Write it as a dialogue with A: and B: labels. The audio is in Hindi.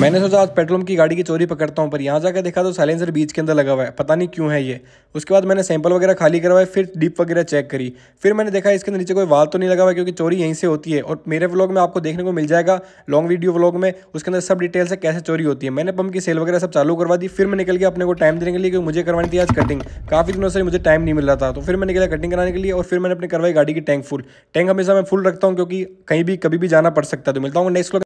A: मैंने सोचा आज पेट्रोल की गाड़ी की चोरी पकड़ता हूँ पर यहाँ जाकर देखा तो साइलेंसर बीच के अंदर लगा हुआ है पता नहीं क्यों है ये उसके बाद मैंने सैंपल वगैरह खाली करवाए फिर डीप वगैरह चेक करी फिर मैंने देखा इसके नीचे कोई वाल तो नहीं लगा हुआ क्योंकि चोरी यहीं से होती है और मेरे व्लॉग में आपको देखने को मिल जाएगा लॉन्ग वीडियो व्लॉग में उसके अंदर सब डिटेल से कैसे चोरी होती है मैंने पंप की सेल वगैरह सब चालू करवा दी फिर मैं निकल गया अपने को टाइम देने के लिए क्योंकि मुझे करवानी थी आज कटिंग काफ़ी दिनों से मुझे टाइम नहीं मिल रहा था तो फिर मैं निकला कटिंग कराने के लिए और फिर मैंने अपनी करवाई गाड़ी की टैंक फुल टैंक हमेशा मैं फुल रखता हूँ क्योंकि कहीं भी कभी भी जाना पड़ सकता है तो मिलता हूँ नेक्स्ट